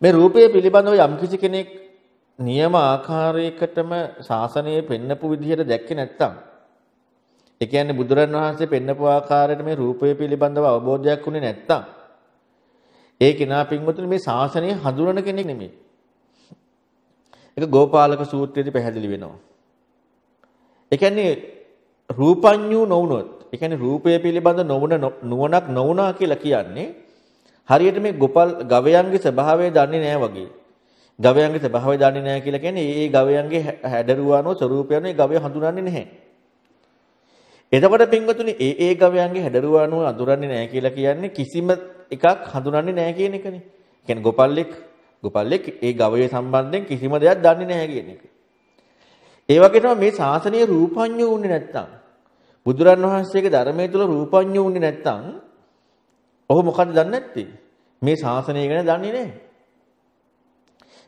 මේ රූපය පිළිබඳව යම්කිසි කෙනෙක් නියම ආකාරයකටම ශාසනයේ පෙන්නපු විදිහට දැක්කේ නැත්තම් ඒ කියන්නේ බුදුරන් වහන්සේ පෙන්නපු ආකාරයට මේ රූපය පිළිබඳව අවබෝධයක් උනේ නැත්තම් ඒ කෙනා පින්වතුනි මේ ශාසනය හඳුනන කෙනෙක් නෙමෙයි. ඒක ගෝපාලක සූත්‍රයේදී පැහැදිලි වෙනවා. ඒ කියන්නේ රූපඤ්ඤු නොවුනොත්, ඒ කියන්නේ රූපය පිළිබඳ නොවුන නුවණක් නොවුනා කියලා කියන්නේ හරියට මේ ගොපල් ගවයන්ගේ ස්වභාවය දන්නේ නැහැ වගේ. ගවයන්ගේ ස්වභාවය දන්නේ නැහැ කියලා කියන්නේ ඒ ගවයන්ගේ හැඩරුවානෝ ස්වરૂපයනෝ ඒ ගවය හඳුනන්නේ නැහැ. එතකොට පින්වතුනි ඒ ඒ ගවයන්ගේ හැඩරුවානෝ අඳුරන්නේ නැහැ කියලා කියන්නේ කිසිම එකක් හඳුනන්නේ නැහැ කියන එකනේ. කියන්නේ ගොපල්ලෙක් ගොපල්ලෙක් ඒ ගවයේ සම්බන්ධයෙන් කිසිම දෙයක් දන්නේ නැහැ කියන එක. ඒ වගේ තමයි මේ ශාසනීය රූපඤ්ඤ වුණේ නැත්තම් බුදුරන් වහන්සේගේ ධර්මයේ තුල රූපඤ්ඤ වුණේ නැත්තම් ඔහු මොකද දන්නේ නැත්තේ? මේ ශාසනය ගැන දන්නේ නැහැ.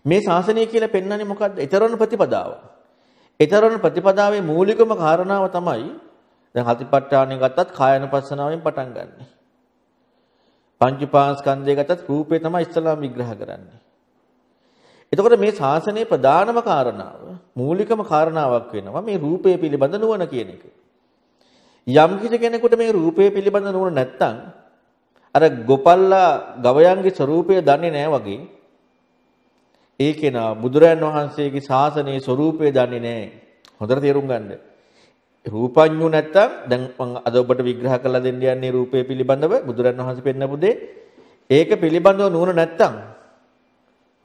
මේ ශාසනය කියලා පෙන්වන්නේ මොකද්ද? ඊතරණ ප්‍රතිපදාව. ඊතරණ ප්‍රතිපදාවේ මූලිකම කාරණාව තමයි දැන් හතිපට්ඨානෙ ගත්තත් කායනපස්සනාවෙන් පටන් ගන්න. පංචපාස්කන්ධය ගත්තත් රූපේ තමයි ඉස්සලාම විග්‍රහ කරන්නේ. එතකොට මේ ශාසනයේ ප්‍රධානම කාරණාව මූලිකම කාරණාවක් වෙනවා මේ රූපය පිළිබඳ නුවණ කියන එක. යම් කිසි කෙනෙකුට මේ රූපය පිළිබඳ නුවණ නැත්තම් අර ගොපල්ලා ගවයන්ගේ ස්වરૂපය දන්නේ නැහැ වගේ ඒ කෙනා බුදුරයන් වහන්සේගේ ශාසනයේ ස්වરૂපය දන්නේ නැහැ. හොඳට තේරුම් ගන්න. රූපඤ්ඤු නැත්තම් දැන් මම අද ඔබට විග්‍රහ කරලා දෙන්න යන්නේ රූපය පිළිබඳව බුදුරන් වහන්සේ පෙන්නපු දේ. ඒක පිළිබඳව නුවණ නැත්තම්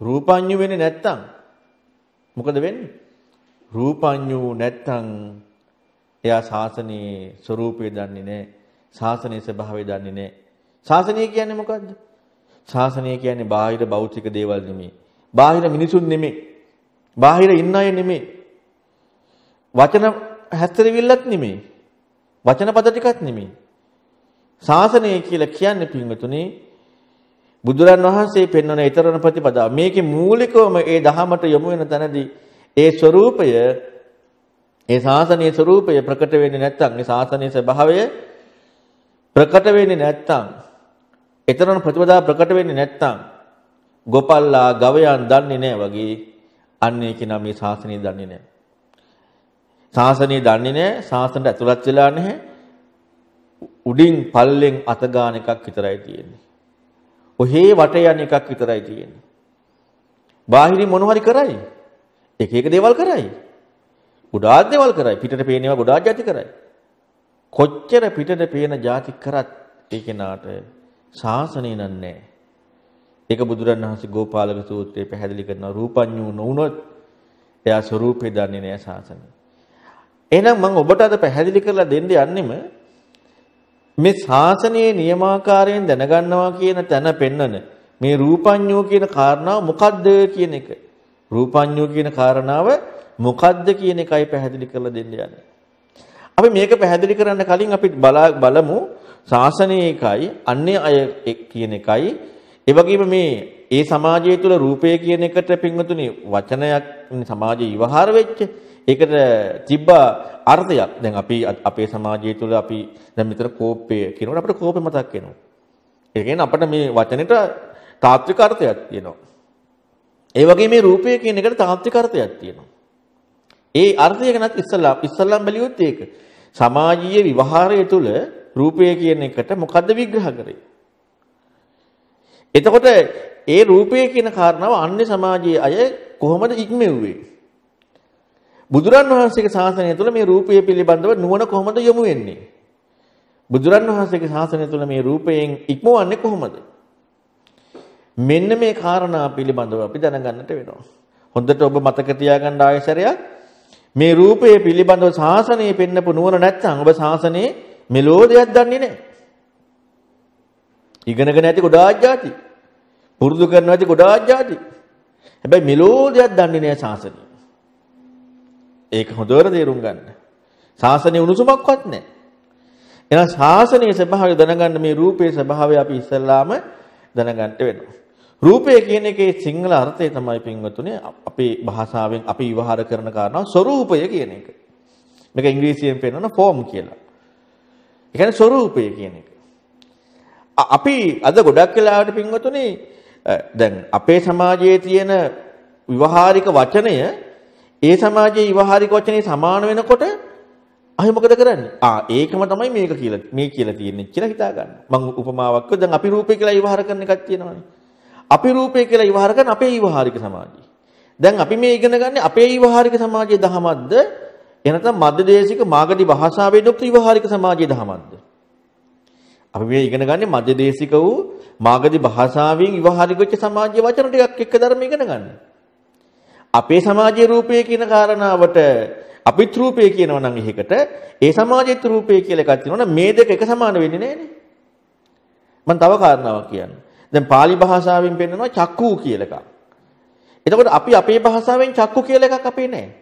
රූපඤ්ඤු වෙන්නේ නැත්තම් මොකද වෙන්නේ? රූපඤ්ඤු නැත්තම් එයා ශාසනයේ ස්වરૂපය දන්නේ නැහැ. ශාසනයේ ස්වභාවය දන්නේ නැහැ. ශාසනය කියන්නේ මොකද්ද? ශාසනය කියන්නේ බාහිර භෞතික දේවල් නෙමෙයි. බාහිර මිනිසුන් නෙමෙයි. බාහිර ඉන්න අය නෙමෙයි. වචන හැස්තරිවිල්ලක් නෙමෙයි. වචන පද ටිකක් නෙමෙයි. ශාසනය කියලා කියන්නේ පින්වතුනි බුදුරන් වහන්සේ පෙන්වන ඊතරණ ප්‍රතිපදා මේකේ මූලිකවම ඒ දහමට යොමු වෙන තැනදී ඒ ස්වરૂපය ඒ ශාසනයේ ස්වરૂපය ප්‍රකට වෙන්නේ නැත්නම් ඒ ශාසනයේ ස්වභාවය ප්‍රකට වෙන්නේ නැත්නම් එතරම් ප්‍රතිපදා ප්‍රකට වෙන්නේ නැත්නම් ගොපල්ලා ගවයන් දන්නේ නැහැ වගේ අන්නේ කෙනා මේ ශාසනය දන්නේ නැහැ. ශාසනය දන්නේ නැහැ, ශාසනයට ඇතුළත් වෙලා නැහැ. උඩින් පල්ලෙන් අත ගන්න එකක් විතරයි තියෙන්නේ. ඔහේ වට යන එකක් විතරයි තියෙන්නේ. බාහිරින් මොන හරි කරයි. එක එක දේවල් කරයි. ගොඩාක් දේවල් කරයි. පිටට පේන ඒවා ගොඩාක් જાති කරයි. කොච්චර පිටට පේන જાති කරත් ඒ කෙනාට ශාසනය නන්නේ. ඒක බුදුරන් වහන්සේ ගෝපාලක සූත්‍රයේ පැහැදිලි කරනවා රූපඤ්ඤු නොවුනොත් එයා ස්වરૂපේ දන්නේ නැහැ ශාසනය. එහෙනම් මම ඔබට අද පැහැදිලි කරලා දෙන්න යන්නෙම මේ ශාසනයේ නියමාකාරයෙන් දැනගන්නවා කියන තැන පෙන්නන මේ රූපඤ්ඤෝ කියන කාරණාව මොකද්ද කියන එක. රූපඤ්ඤෝ කියන කාරණාව මොකද්ද කියන එකයි පැහැදිලි කරලා දෙන්න යන්නේ. අපි මේක පැහැදිලි කරන්න කලින් අපි බලමු ශාසනය එකයි අන්නේ අය කියන එකයි ඒ වගේම මේ ඒ සමාජය තුළ රූපය කියන එකට පින්වතුනි වචනයක් සමාජයේ විවහාර වෙච්ච ඒකට තිබ්බ අර්ථයක් දැන් අපි අපේ සමාජය තුළ අපි දැන් මෙතන කෝපය කියනකොට අපිට කෝපය මතක් වෙනවා ඒ කියන්නේ අපිට මේ වචනෙට තාත්වික අර්ථයක් තියෙනවා ඒ වගේ මේ රූපය කියන එකට තාත්වික අර්ථයක් තියෙනවා ඒ අර්ථය ගැනත් ඉස්සලා ඉස්සලාම් බැලියොත් ඒක සමාජීය විවහාරය තුළ රූපය කියන එකට මොකද්ද විග්‍රහ කරේ? එතකොට ඒ රූපය කියන කාරණාව අන්‍ය සමාජයේ අය කොහොමද ඉක්මෙව්වේ? බුදුරන් වහන්සේගේ ශාසනය තුළ මේ රූපය පිළිබඳව නුවණ කොහොමද යොමු වෙන්නේ? බුදුරන් වහන්සේගේ ශාසනය තුළ මේ රූපයෙන් ඉක්මවන්නේ කොහොමද? මෙන්න මේ කාරණා පිළිබඳව අපි දැනගන්නට වෙනවා. හොඳට ඔබ මතක තියාගන්න ආයසරයක් මේ රූපය පිළිබඳව ශාසනය පෙන්නපු නුවණ නැත්නම් ඔබ ශාසනයේ මෙලෝ දෙයක් දන්නේ නැහැ. ඉගෙනගෙන ඇති ගොඩාක් જાති. පුරුදු කරනවා ඇති ගොඩාක් જાති. හැබැයි මෙලෝ දෙයක් දන්නේ නැහැ සාසනය. ඒක හොඳට තේරුම් ගන්න. සාසනයේ උණුසුමක්වත් නැහැ. එහෙනම් සාසනයේ ස්වභාවය දැනගන්න මේ රූපයේ ස්වභාවය අපි ඉස්සල්ලාම දැනගන්න වෙනවා. රූපය කියන එකේ සිංහල අර්ථය තමයි පින්වතුනේ අපේ භාෂාවෙන් අපි විවහාර කරන කාරණා ස්වરૂපය කියන එක. මේක ඉංග්‍රීසියෙන් පෙන්වන form කියලා. ඒ කියන්නේ ස්වરૂපය කියන එක. අපි අද ගොඩක් වෙලාවට පින්වතුනි දැන් අපේ සමාජයේ තියෙන විවහාරික වචනය ඒ සමාජයේ විවහාරික වචනේ සමාන වෙනකොට අහි මොකද කරන්නේ? ආ ඒකම තමයි මේක කියලා මේ කියලා තියෙන්නේ කියලා හිතා ගන්න. මම උපමාවක් කිව්වා දැන් අපි රූපේ කියලා විවහාර කරන එකක් තියෙනවානේ. අපි රූපේ කියලා විවහාර කරන අපේ විවහාරික සමාජය. දැන් අපි මේ ඉගෙන ගන්න අපේ විවහාරික සමාජයේ දහමක්ද එනතම් මධ්‍යදේශික මාගදී භාෂාවේ යුක්ත විවහාරික සමාජයේ දහමක්ද? අපි මේ ඉගෙන ගන්නේ මධ්‍යදේශික වූ මාගදී භාෂාවෙන් විවහාරික වෙච්ච සමාජයේ වචන ටිකක් එක්ක ධර්ම ඉගෙන ගන්න. අපේ සමාජයේ රූපය කියන කාරණාවට අපිත් රූපය කියනවා නම් එහිකට ඒ සමාජෙත් රූපය කියලා එකක් තියෙනවා මේ දෙක එක සමාන වෙන්නේ නැහැනේ. මම තව කාරණාවක් කියන්න. දැන් pāli භාෂාවෙන් පෙන්නනවා චක්කු කියලා එකක්. එතකොට අපි අපේ භාෂාවෙන් චක්කු කියලා එකක් අපේ නැහැ.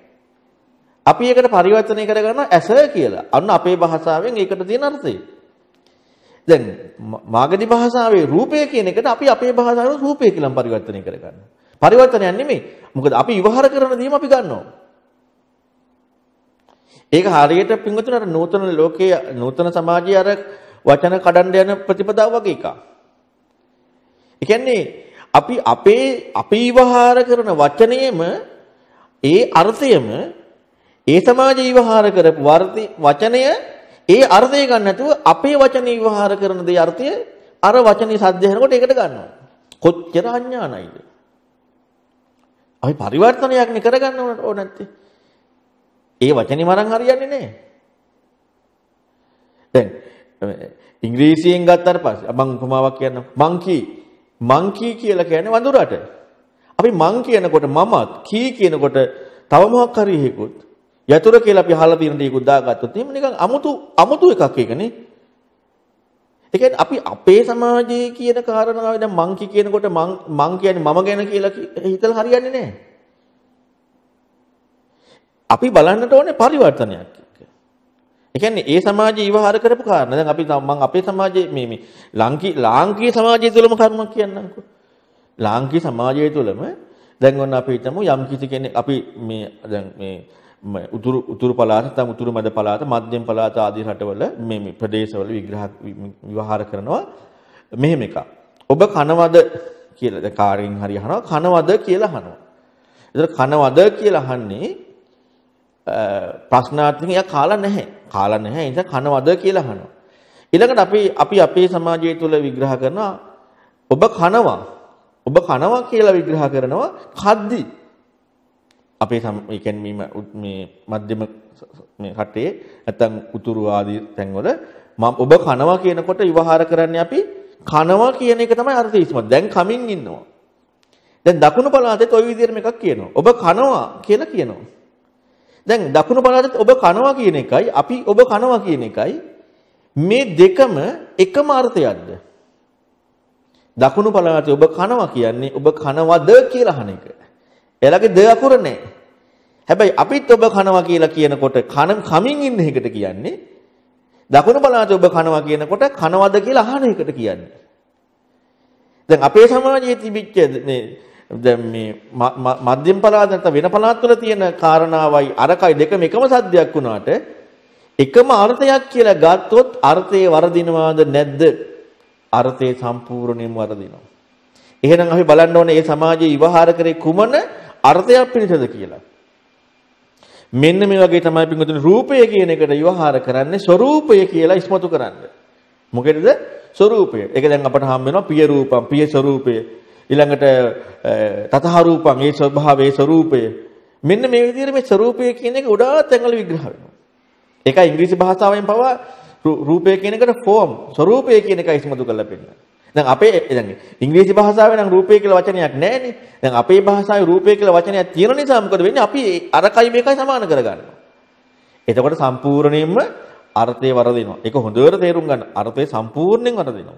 අපි ඒකට පරිවර්තනය කරගන්න ඇස කියලා. අන්න අපේ භාෂාවෙන් ඒකට තියෙන අර්ථය. දැන් මාගධි භාෂාවේ රූපය කියන එකට අපි අපේ භාෂාවෙන් රූපය කියලා පරිවර්තනය කරගන්න. පරිවර්තනයක් නෙමෙයි. මොකද අපි විවහාර කරන දේම අපි ගන්නවා. ඒක හරියට පින්වතුනට නූතන ලෝකයේ නූතන සමාජයේ අර වචන කඩන්න යන ප්‍රතිපදාව වගේ එකක්. ඒ කියන්නේ අපි අපේ අපි විවහාර කරන වචනයේම ඒ අර්ථයම ඒ සමාජ විවහාර කරපු වර්ති වචනය ඒ අර්ථය ගන්න නැතුව අපේ වචනේ විවහාර කරන දේ අර්ථය අර වචනේ සද්ද වෙනකොට ඒකට ගන්නවා. කොච්චර අඥානයිද? අපි පරිවර්තනයක් නේ කරගන්න ඕන නැත්තේ. ඒ වචනේ මරන් හරියන්නේ නැහැ. දැන් ඉංග්‍රීසියෙන් ගත්තාට පස්සේ මම උපමාවක් කියන්නම්. මංකී මංකී කියලා කියන්නේ වඳුරට. අපි මං කියනකොට මමත් කී කියනකොට තව මොකක් හරි හේකුත් යතුරු කියලා අපි අහලා තියෙන දේකුත් දාගත්තොත් එහෙම නිකන් අමුතු අමුතු එකක් ඒකනේ. ඒ කියන්නේ අපි අපේ සමාජයේ කියන කාරණාව දැන් මං කියනකොට මං මං කියන්නේ මම ගැන කියලා හිතලා හරියන්නේ නැහැ. අපි බලන්නට ඕනේ පරිවර්තනයක්. ඒ කියන්නේ ඒ සමාජය විවහාර කරපු කාරණා. දැන් අපි මම අපේ සමාජයේ මේ මේ ලාංකී ලාංකීය සමාජය තුළම කරුණක් කියන්නම්කෝ. ලාංකීය සමාජය තුළම දැන් ඔන්න අපි හිතමු යම් කිසි කෙනෙක් අපි මේ දැන් මේ උතුරු උතුරු පළාත නැත්නම් උතුරු මැද පළාත මධ්‍යම පළාත ආදී රටවල මේ ප්‍රදේශවල විග්‍රහ විවහාර කරනවා මෙහෙම එකක්. ඔබ කනවද කියලා දැන් කාරෙන් හරි අහනවා කනවද කියලා අහනවා. ඒතර කනවද කියලා අහන්නේ ප්‍රශ්නාර්ථකින් එයා කාලා නැහැ. කාලා නැහැ. ඒ නිසා කනවද කියලා අහනවා. ඊළඟට අපි අපි අපේ සමාජය තුළ විග්‍රහ කරනවා ඔබ කනවා. ඔබ කනවා කියලා විග්‍රහ කරනවා කද්දි අපේ ඒ කියන්නේ මේ මධ්‍යම මේ රටේ නැත්නම් උතුරු ආදී තැන්වල මම ඔබ කනවා කියනකොට විවහාර කරන්නේ අපි කනවා කියන එක තමයි අර්ථීස්මත්. දැන් කමින් ඉන්නවා. දැන් දකුණු පළාතෙත් ওই විදිහටම එකක් කියනවා. ඔබ කනවා කියලා කියනවා. දැන් දකුණු පළාතෙත් ඔබ කනවා කියන එකයි අපි ඔබ කනවා කියන එකයි මේ දෙකම එකම අර්ථයක්ද? දකුණු පළාතේ ඔබ කනවා කියන්නේ ඔබ කනවද කියලා අහන එක. එයාලගේ ද අකුර නැහැ. හැබැයි අපිත් ඔබ කනවා කියලා කියනකොට කන කමින් ඉන්න එකට කියන්නේ දකුණු බලාට ඔබ කනවා කියනකොට කනවද කියලා අහන එකට කියන්නේ. දැන් අපේ සමාජයේ තිබිච්ච මේ දැන් මේ මධ්‍යම පළාත නැත්නම් වෙන පළාත් වල තියෙන කාරණාවයි අරකයි දෙකම එකම සද්දයක් වුණාට එකම අර්ථයක් කියලා ගත්තොත් අර්ථයේ වරදිනවාද නැද්ද? අර්ථයේ සම්පූර්ණයෙන්ම වරදිනවා. එහෙනම් අපි බලන්න ඕනේ මේ සමාජයේ විවහාර කරේ කුමන අර්ථයක් පිළිසඳ කියලා. මෙන්න මේ වගේ තමයි පින්වතුනි රූපය කියන එකට විවහාර කරන්නේ ස්වરૂපය කියලා ඉස්මතු කරන්නේ. මොකේද? ස්වરૂපය. ඒක දැන් අපට හම් වෙනවා පිය රූපම්, පිය ස්වરૂපය. ඊළඟට තතහ රූපම්, ඒ ස්වභාවයේ ස්වરૂපය. මෙන්න මේ විදිහට මේ ස්වરૂපය කියන එක උඩා තැඟල විග්‍රහ වෙනවා. ඒකයි ඉංග්‍රීසි භාෂාවෙන් පවා රූපය කියන එකට ෆෝම්, ස්වરૂපය කියන එක ඉස්මතු කරලා පෙන්නනවා. දැන් අපේ දැන් ඉංග්‍රීසි භාෂාවේ නම් රූපය කියලා වචනයක් නැහැනේ. දැන් අපේ භාෂාවේ රූපය කියලා වචනයක් තියෙන නිසා මොකද වෙන්නේ? අපි අරකයි මේකයි සමාන කරගන්නවා. එතකොට සම්පූර්ණයෙන්ම අර්ථය වරදිනවා. ඒක හොඳට තේරුම් ගන්න. අර්ථය සම්පූර්ණයෙන් වරදිනවා.